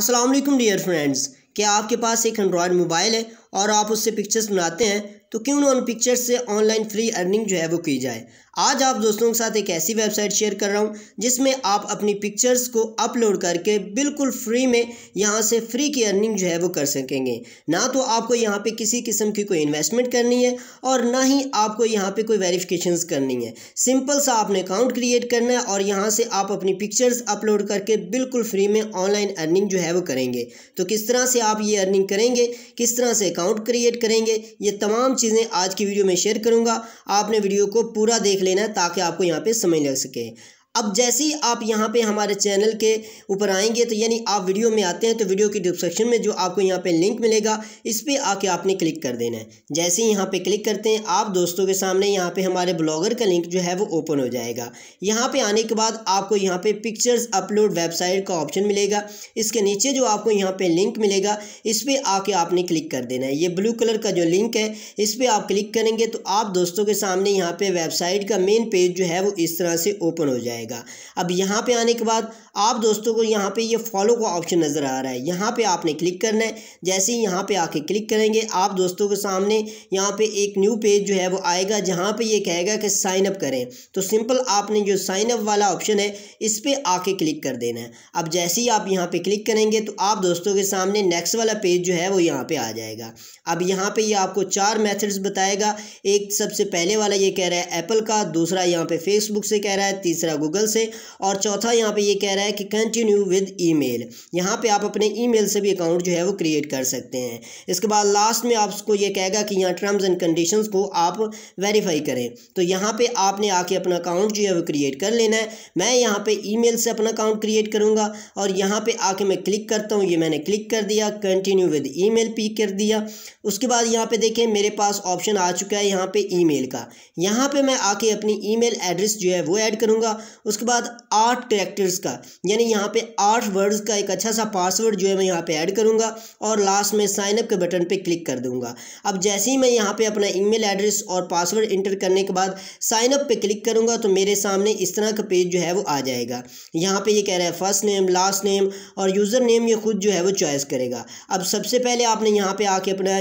अस्सलाम वालेकुम dear friends क्या आपके पास एक एंड्रॉयड मोबाइल है और आप उससे पिक्चर्स बनाते हैं तो क्यों ना उन पिक्चर्स से ऑनलाइन फ्री अर्निंग जो है वो की जाए आज आप दोस्तों के साथ एक ऐसी वेबसाइट शेयर कर रहा हूँ जिसमें आप अपनी पिक्चर्स को अपलोड करके बिल्कुल फ्री में यहाँ से फ्री की अर्निंग जो है वो कर सकेंगे ना तो आपको यहाँ पे किसी किस्म की कोई इन्वेस्टमेंट करनी है और ना ही आपको यहाँ पे कोई वेरिफिकेशन करनी है सिंपल सा आपने अकाउंट क्रिएट करना है और यहाँ से आप अपनी पिक्चर्स अपलोड करके बिल्कुल फ्री में ऑनलाइन अर्निंग जो है वो करेंगे तो किस तरह से आप ये अर्निंग करेंगे किस तरह से अकाउंट क्रिएट करेंगे ये तमाम चीज़ें आज की वीडियो में शेयर करूँगा आपने वीडियो को पूरा देख लेना लेना ताकि आपको यहाँ पे समय लग सके अब जैसे ही आप यहाँ पे हमारे चैनल के ऊपर आएंगे तो यानी आप वीडियो में आते हैं तो वीडियो की डिस्क्रिप्शन में जो आपको यहाँ पे लिंक मिलेगा इस पर आके आपने क्लिक कर देना है जैसे ही यहाँ पे क्लिक करते हैं आप दोस्तों के सामने यहाँ पे हमारे ब्लॉगर का लिंक जो है वो ओपन हो जाएगा यहाँ पे आने के बाद आपको यहाँ पे पिक्चर्स अपलोड वेबसाइट का ऑप्शन मिलेगा इसके नीचे जो आपको यहाँ पर लिंक मिलेगा इस पर आके आपने क्लिक कर देना है ये ब्लू कलर का जो लिंक है इस पर आप क्लिक करेंगे तो आप दोस्तों के सामने यहाँ पर वेबसाइट का मेन पेज जो है वो इस तरह से ओपन हो जाएगा जाएगा अब यहाँ पे आने के बाद आप दोस्तों को यहाँ पे ये फॉलो का ऑप्शन नज़र आ रहा है यहाँ पे आपने क्लिक करना है जैसे ही यहाँ पे आके क्लिक करेंगे आप दोस्तों के सामने यहाँ पे एक न्यू पेज जो है वो आएगा जहाँ पे ये कहेगा कि साइनअप करें तो सिंपल आपने जो साइनअप वाला ऑप्शन है इस पर आके क्लिक कर देना है अब जैसे ही आप यहाँ पर क्लिक करेंगे तो आप दोस्तों के सामने नेक्स्ट वाला पेज जो है वो यहाँ पर आ जाएगा अब यहाँ पर ये आपको चार मैथड्स बताएगा एक सबसे पहले वाला ये कह रहा है एप्पल का दूसरा यहाँ पर फेसबुक से कह रहा है तीसरा गूगल गूगल से और चौथा यहाँ पे ये कह रहा है कि कंटिन्यू विद ईमेल यहाँ पे आप अपने ईमेल से भी अकाउंट जो है वो क्रिएट कर सकते हैं इसके बाद लास्ट में आपको ये कहेगा कि यहाँ टर्म्स एंड कंडीशंस को आप वेरीफाई करें तो यहाँ पे आपने आके अपना अकाउंट जो है वो क्रिएट कर लेना है मैं यहाँ ई मेल से अपना अकाउंट क्रिएट करूँगा और यहाँ पर आके मैं क्लिक करता हूँ ये मैंने क्लिक कर दिया कंटिन्यू विद मेल पी कर दिया उसके बाद यहाँ पे देखें मेरे पास ऑप्शन आ चुका है यहाँ ई मेल का यहाँ पर मैं आके अपनी मेल एड्रेस जो है वो ऐड करूँगा उसके बाद आठ कैरेक्टर्स का यानी यहाँ पे आठ वर्ड्स का एक अच्छा सा पासवर्ड जो है मैं यहाँ पे ऐड करूँगा और लास्ट में साइनअप के बटन पे क्लिक कर दूँगा अब जैसे ही मैं यहाँ पे अपना ईमेल एड्रेस और पासवर्ड इंटर करने के बाद साइनअप पे क्लिक करूँगा तो मेरे सामने इस तरह का पेज जो है वो आ जाएगा यहाँ पर ये कह रहा है फर्स्ट नेम लास्ट नेम और यूज़र नेम ये खुद जो है वो चॉइस करेगा अब सबसे पहले आपने यहाँ पर आके अपना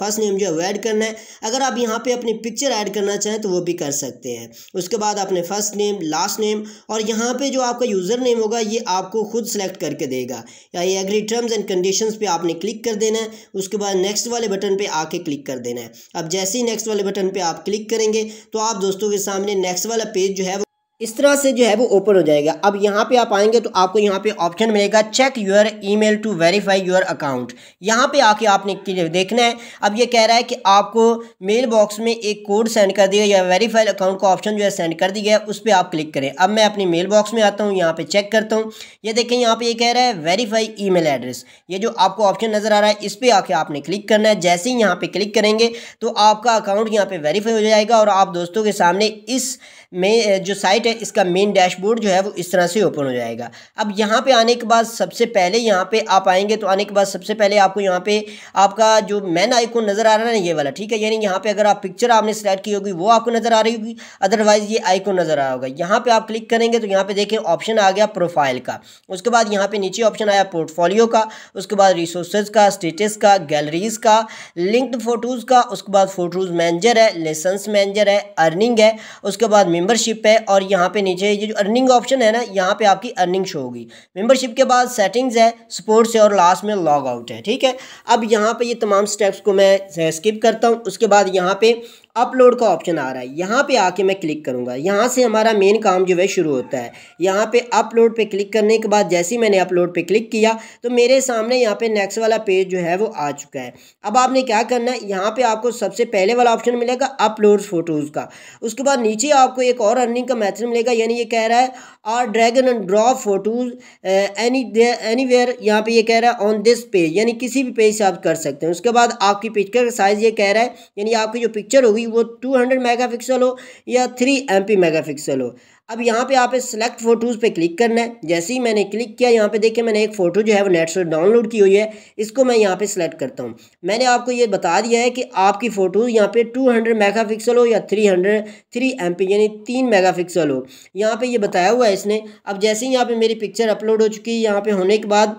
फर्स्ट नेम जो है वो ऐड करना है अगर आप यहाँ पर अपनी पिक्चर ऐड करना चाहें तो वो भी कर सकते हैं उसके बाद आपने first name last name name और यहाँ पे जो आपका यूज़र नेम होगा ये आपको खुद सेलेक्ट करके देगा या ये एग्री टर्म्स एंड कंडीशन पे आपने क्लिक कर देना है उसके बाद नेक्स्ट वाले बटन पे आके क्लिक कर देना है अब जैसे ही नेक्स्ट वाले बटन पे आप क्लिक करेंगे तो आप दोस्तों के सामने नेक्स्ट वाला पेज जो है इस तरह से जो है वो ओपन हो जाएगा अब यहाँ पे आप आएंगे तो आपको यहाँ पे ऑप्शन मिलेगा check your email to verify your account यहाँ पे आके आपने देखना है अब ये कह रहा है कि आपको मेल बॉक्स में एक कोड सेंड कर दिया या वेरीफाइड अकाउंट का ऑप्शन जो है सेंड कर दिया है उस पर आप क्लिक करें अब मैं अपनी मेल बॉक्स में आता हूँ यहाँ पर चेक करता हूँ ये देखें यहाँ पर ये कह रहा है वेरीफाई ई एड्रेस ये जो आपको ऑप्शन नज़र आ रहा है इस पर आके आपने क्लिक करना है जैसे ही यहाँ पर क्लिक करेंगे तो आपका अकाउंट यहाँ पर वेरीफाई हो जाएगा और आप दोस्तों के सामने इस में जो साइट वेबसाइट है इसका मेन डैशबोर्ड जो है वो इस तरह से ओपन हो जाएगा अब यहाँ पे आने के बाद सबसे पहले यहाँ पे आप आएंगे तो आने के बाद सबसे पहले आपको यहाँ पे आपका जो मेन आइकॉन नज़र आ रहा है ना ये वाला ठीक है यानी यहाँ पे अगर आप पिक्चर आपने सेलेक्ट की होगी वो आपको नज़र आ रही होगी अदरवाइज़ ये आइकॉन नज़र आ रहा होगा यहाँ पर आप क्लिक करेंगे तो यहाँ पर देखें ऑप्शन आ गया प्रोफाइल का उसके बाद यहाँ पर नीचे ऑप्शन आया पोर्टफोलियो का उसके बाद रिसोर्सेज का स्टेटस का गैलरीज का लिंक्ड फ़ोटोज़ का उसके बाद फ़ोटोज़ मैनेजर है लेसेंस मैनेजर है अर्निंग है उसके बाद मेम्बरशिप है और यहाँ पे नीचे ये जो अर्निंग ऑप्शन है ना यहाँ पे आपकी अर्निंग शो होगी मेंबरशिप के बाद सेटिंग्स है स्पोर्ट्स है और लास्ट में लॉग आउट है ठीक है अब यहाँ पे ये तमाम स्टेप्स को मैं स्किप करता हूँ उसके बाद यहाँ पे अपलोड का ऑप्शन आ रहा है यहाँ पे आके मैं क्लिक करूँगा यहाँ से हमारा मेन काम जो है शुरू होता है यहाँ पे अपलोड पे क्लिक करने के बाद जैसे ही मैंने अपलोड पे क्लिक किया तो मेरे सामने यहाँ पे नेक्स्ट वाला पेज जो है वो आ चुका है अब आपने क्या करना है यहाँ पे आपको सबसे पहले वाला ऑप्शन मिलेगा अपलोड फ़ोटोज़ का उसके बाद नीचे आपको एक और अर्निंग का मैथड मिलेगा यानी ये कह रहा है are dragon and draw photos any anywhere यहाँ पर ये कह रहा है ऑन दिस पेज यानी किसी भी पेज से आप कर सकते हैं उसके बाद आपकी पिक्चर का साइज़ ये कह रहा है यानी आपकी जो पिक्चर होगी वो टू हंड्रेड मेगा पिक्सल हो या three M P megapixel हो अब यहाँ पे आप सेलेक्ट फोटोज़ पे क्लिक करना है जैसे ही मैंने क्लिक किया यहाँ पे देखिए मैंने एक फ़ोटो जो है वो नेट से डाउनलोड की हुई है इसको मैं यहाँ पे सेलेक्ट करता हूँ मैंने आपको ये बता दिया है कि आपकी फ़ोटोज़ यहाँ पे 200 मेगापिक्सल हो या 300 हंड्रेड एमपी यानी तीन मेगा हो यहाँ पर ये बताया हुआ है इसने अब जैसे ही यहाँ पर मेरी पिक्चर अपलोड हो चुकी है यहाँ पर होने के बाद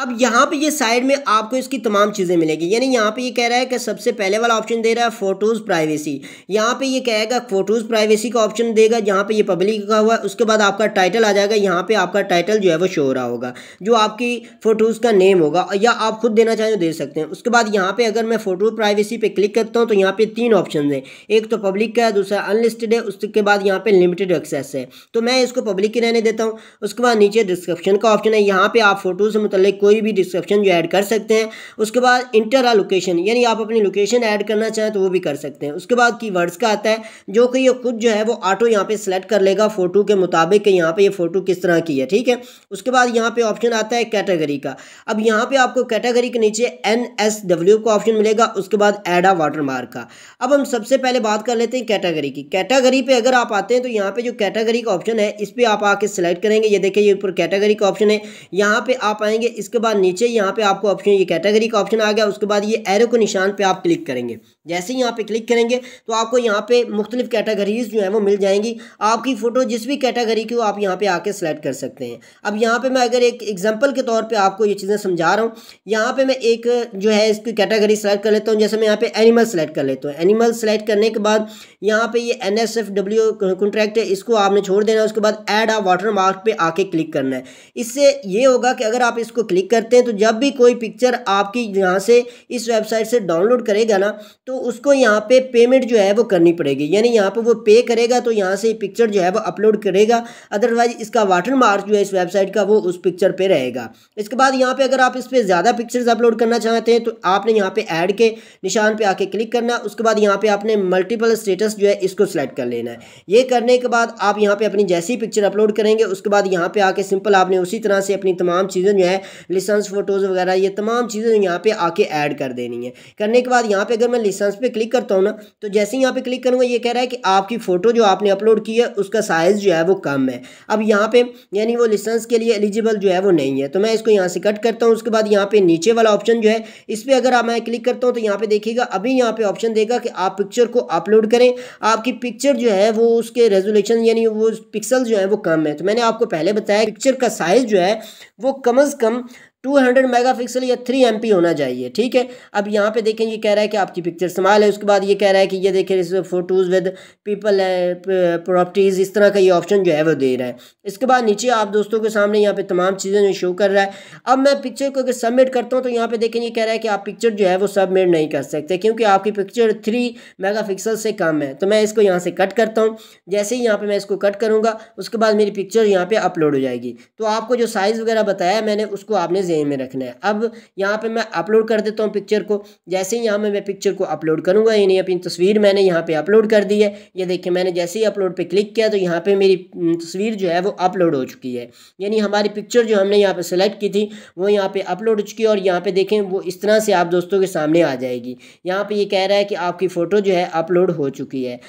अब यहाँ पे ये साइड में आपको इसकी तमाम चीज़ें मिलेगी यानी यहाँ पे ये कह रहा है कि सबसे पहले वाला ऑप्शन दे रहा है फोटोज़ प्राइवेसी यहाँ पे ये कहेगा फोटोज़ प्राइवेसी का ऑप्शन देगा जहाँ पे ये पब्लिक का हुआ है उसके बाद आपका टाइटल आ जाएगा यहाँ पे आपका टाइटल जो है वो शो हो रहा होगा जो आपकी फ़ोटोज़ का नेम होगा या आप खुद देना चाहें तो दे सकते हैं उसके बाद यहाँ पर अगर मैं फ़ोटो प्राइवेसी पर क्लिक करता हूँ तो यहाँ पर तीन ऑप्शन हैं एक तो पब्लिक का है दूसरा अनलिस्टेड है उसके बाद यहाँ पर लिमिटेड एक्सेस है तो मैं इसको पब्लिक ही रहने देता हूँ उसके बाद नीचे डिस्क्रिप्शन का ऑप्शन है यहाँ पर आप फोटो से मुतल कोई भी डिस्क्रिप्शन जो ऐड कर सकते हैं उसके बाद इंटर लोकेशन यानी आप अपनी लोकेशन ऐड करना चाहें तो वो भी कर सकते हैं उसके बाद की का आता है जो कि ये खुद जो है वो ऑटो यहाँ पे सेलेक्ट कर लेगा फोटो के मुताबिक कि यहाँ पे ये फोटो किस तरह की है ठीक है उसके बाद यहाँ पे ऑप्शन आता है कैटेगरी का अब यहाँ पे आपको कैटेगरी के नीचे एन एस डब्ल्यू का ऑप्शन मिलेगा उसके बाद एड आ वाटर मार्क का अब हम सबसे पहले बात कर लेते हैं कैटेगरी की कैटेगरी पर अगर आप आते हैं तो यहाँ पर जो कैटेगरी का ऑप्शन है इस पर आप आके सेलेक्ट करेंगे ये देखिए ये ऊपर कैटेगरी का ऑप्शन है यहाँ पे आप आएंगे इस इसके बाद नीचे यहाँ पे आपको ऑप्शन ये कैटेगरी का ऑप्शन आ गया उसके बाद ये एरो के निशान पे आप क्लिक करेंगे जैसे ही यहाँ पे क्लिक करेंगे तो आपको यहाँ पे मुख्तलिफ कैटेगरीज जो है वो मिल जाएंगी आपकी फ़ोटो जिस भी कैटेगरी की हो आप यहाँ पे आके सेलेक्ट कर सकते हैं अब यहाँ पे मैं अगर एक एग्जांपल के तौर पे आपको ये चीज़ें समझा रहा हूँ यहाँ पे मैं एक जो है इसकी कैटेगरी सेलेक्ट कर लेता हूँ जैसे मैं यहाँ पे एनिमल सेलेक्ट कर लेता हूँ एनिमल सेलेक्ट करने के बाद यहाँ पे ये एन एस कॉन्ट्रैक्ट है इसको आपने छोड़ देना उसके बाद एड आ वाटर मार्क पर आके क्लिक करना है इससे ये होगा कि अगर आप इसको क्लिक क्लिक करते हैं तो जब भी कोई पिक्चर आपकी यहाँ से इस वेबसाइट से डाउनलोड करेगा ना तो उसको यहाँ पे पेमेंट जो है वो करनी पड़ेगी यानी यहाँ पे वो पे करेगा तो यहाँ से पिक्चर जो है वो अपलोड करेगा अदरवाइज इसका वाटर मार्क जो है इस वेबसाइट का वो उस पिक्चर पर रहेगा इसके बाद यहाँ पर अगर आप इस पर ज़्यादा पिक्चर्स अपलोड करना चाहते हैं तो आपने यहाँ पर ऐड के निशान पर आके क्लिक करना उसके बाद यहाँ पर आपने मल्टीपल स्टेटस जो है इसको सेलेक्ट कर लेना है ये करने के बाद आप यहाँ पर अपनी जैसी पिक्चर अपलोड करेंगे उसके बाद यहाँ पर आके सिंपल आपने उसी तरह से अपनी तमाम चीज़ें जो है लिसंस फ़ोटोज़ वगैरह ये तमाम चीज़ें यहाँ पर आके ऐड कर देनी है करने के बाद यहाँ पर अगर मैं लिसंस पे क्लिक करता हूँ ना तो जैसे ही यहाँ पे क्लिक करूँगा ये कह रहा है कि आपकी फ़ोटो जो आपने अपलोड की है उसका साइज़ जो है वो कम है अब यहाँ पर यानी वो लिसंस के लिए एलिजिबल जो है वो नहीं है तो मैं इसको यहाँ से कट करता हूँ उसके बाद यहाँ पर नीचे वाला ऑप्शन जो है इस पर अगर आप मैं क्लिक करता हूँ तो यहाँ पर देखिएगा अभी यहाँ पर ऑप्शन देगा कि आप पिक्चर को अपलोड करें आपकी पिक्चर जो है वो उसके रेजोल्यूशन यानी वो पिक्सल जो है वो कम है तो मैंने आपको पहले बताया पिक्चर का साइज़ जो है वो कम अज़ कम 200 मेगापिक्सल या 3 पी होना चाहिए ठीक है अब यहाँ पे देखें ये कह रहा है कि आपकी पिक्चर स्मॉल है उसके बाद ये कह रहा है कि ये देखें इसमें फ़ोटोज़ विद पीपल है प्रॉपर्टीज़ इस तरह का ये ऑप्शन जो है वो दे रहा है इसके बाद नीचे आप दोस्तों के सामने यहाँ पे तमाम चीज़ें जो शो कर रहा है अब मैं पिक्चर को अगर सबमिट करता हूँ तो यहाँ पर देखें ये कह रहा है कि आप पिक्चर जो है वो सबमिट नहीं कर सकते क्योंकि आपकी पिक्चर थ्री मेगा से कम है तो मैं इसको यहाँ से कट करता हूँ जैसे ही यहाँ पर मैं इसको कट करूँगा उसके बाद मेरी पिक्चर यहाँ पर अपलोड हो जाएगी तो आपको जो साइज़ वगैरह बताया मैंने उसको आपने जहन में रखना है अब यहाँ पे मैं अपलोड कर देता हूँ पिक्चर को जैसे ही यहाँ पर मैं पिक्चर को अपलोड करूँगा यानी अपनी तस्वीर मैंने यहाँ पे अपलोड कर दी है ये देखिए मैंने जैसे ही अपलोड पे क्लिक किया तो यहाँ पे मेरी तस्वीर जो है वो अपलोड हो चुकी है यानी हमारी पिक्चर जो हमने यहाँ पर सेलेक्ट की थी वो यहाँ पर अपलोड हो चुकी है और यहाँ पर देखें वो इस तरह से आप दोस्तों के सामने आ जाएगी यहाँ पर ये कह रहा है कि आपकी फ़ोटो जो है अपलोड हो चुकी है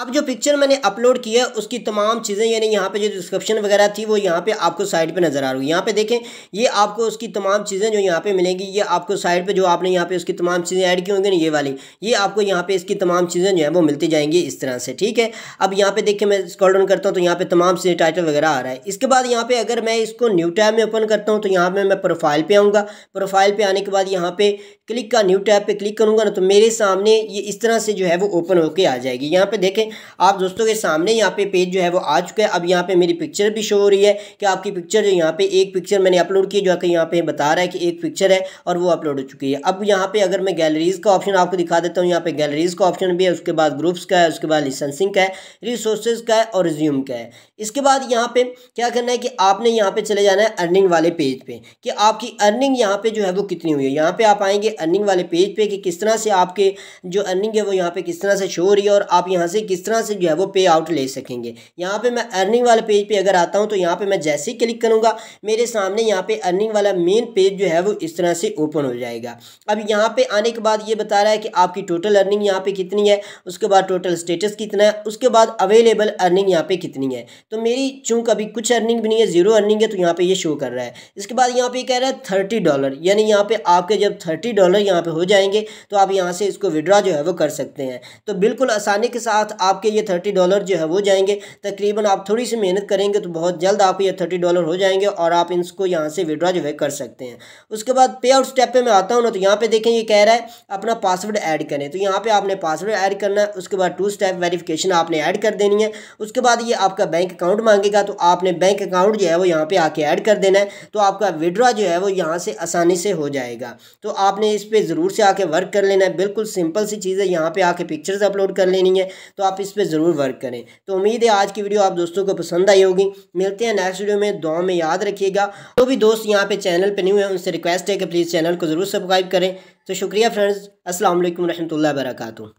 अब जो पिक्चर मैंने अपलोड किया उसकी तमाम चीज़ें यानी यहाँ पे जो डिस्क्रिप्शन वगैरह थी वो यहाँ पे आपको साइड पे नज़र आ रही है यहाँ पे देखें ये आपको उसकी तमाम चीज़ें जो यहाँ पे मिलेंगी ये आपको साइड पे जो आपने यहाँ पे उसकी तमाम चीज़ें ऐड की होंगी ना ये वाली ये आपको यहाँ पे इसकी तमाम चीज़ें जो है वो मिलती जाएंगी इस तरह से ठीक है अब यहाँ पर देखें मैं स्कॉल डाउन करता हूँ तो यहाँ पर तमाम चीज़ें टाइटल वगैरह आ रहा है इसके बाद यहाँ पर अगर मैं इसको न्यू टैब में ओपन करता हूँ तो यहाँ पर मैं प्रोफाइल पर आऊँगा प्रोफाइल पर आने के बाद यहाँ पर क्लिक का न्यू टैब पर क्लिक करूँगा ना तो मेरे सामने ये इस तरह से जो है वो ओपन होकर आ जाएगी यहाँ पर देखें आप दोस्तों के सामने यहाँ पे पेज जो है वो आ चुका है अब यहाँ पे मेरी पिक्चर भी शो हो रही है कि आपकी पिक्चर जो यहाँ पे एक पिक्चर मैंने अपलोड की जो यहाँ पे बता रहा है कि एक पिक्चर है और वो अपलोड हो चुकी है अब यहाँ पे अगर मैं गैलरीज़ का ऑप्शन आपको दिखा देता हूँ यहाँ पे गैलरीज़ का ऑप्शन भी है उसके बाद ग्रुप्स का है उसके बाद लिसेंसिंग का है रिसोर्सेज का है और रिज्यूम का है इसके बाद यहाँ पे क्या करना है कि आपने यहाँ पे चले जाना है अर्निंग वाले पेज पे कि आपकी अर्निंग यहाँ पे जो है वो कितनी हुई है यहाँ पे आप आएंगे अर्निंग वाले पेज पे कि किस तरह से आपके जो अर्निंग है वो यहाँ पे किस तरह से शो हो रही है और आप यहाँ से किस इस तरह से जो है वो पे आउट ले सकेंगे यहाँ पे मैं अर्निंग वाले पेज पे अगर आता हूँ तो यहाँ पे मैं जैसे ही क्लिक करूँगा मेरे सामने यहाँ पे अर्निंग वाला मेन पेज जो है वो इस तरह से ओपन हो जाएगा अब यहाँ पे आने के बाद ये बता रहा है कि आपकी टोटल अर्निंग यहाँ पे कितनी है उसके बाद टोटल स्टेटस कितना है उसके बाद अवेलेबल अर्निंग यहाँ पे कितनी है तो मेरी चूँकि अभी कुछ अर्निंग भी नहीं है जीरो अर्निंग है तो यहाँ पर ये शो कर रहा है इसके बाद यहाँ पर कह रहा है थर्टी डॉलर यानी यहाँ पर आपके जब थर्टी डॉलर यहाँ पर हो जाएंगे तो आप यहाँ से इसको विड्रॉ जो है वो कर सकते हैं तो बिल्कुल आसानी के साथ आपके ये थर्टी डॉलर जो है वो जाएंगे तकरीबन आप थोड़ी सी मेहनत करेंगे तो बहुत जल्द आपके ये थर्टी डॉलर हो जाएंगे और आप इसको यहाँ से विड्रॉ जो है कर सकते हैं उसके बाद पे आउट स्टेप पर मैं आता हूँ ना तो यहाँ पे देखें ये कह रहा है अपना पासवर्ड ऐड करें तो यहाँ पर आपने पासवर्ड ऐड करना है उसके बाद टू स्टेप वेरीफिकेशन आपने ऐड कर देनी है उसके बाद ये आपका बैंक अकाउंट मांगेगा तो आपने बैंक अकाउंट जो है वो यहाँ पर आके ऐड कर देना है तो आपका विड्रॉ जो है वो यहाँ से आसानी से हो जाएगा तो आपने इस पर ज़रूर से आके वर्क कर लेना है बिल्कुल सिंपल सी चीज़ है यहाँ पर आके पिक्चर्स अपलोड कर लेनी है तो आप इस पर ज़रूर वर्क करें तो उम्मीद है आज की वीडियो आप दोस्तों को पसंद आई होगी मिलते हैं नेक्स्ट वीडियो में दुआ में याद रखिएगा जो भी दोस्त यहाँ पे चैनल पे न्यू है उनसे रिक्वेस्ट है कि प्लीज़ चैनल को ज़रूर सब्सक्राइब करें तो शुक्रिया फ्रेंड्स असल वरहमल वर्का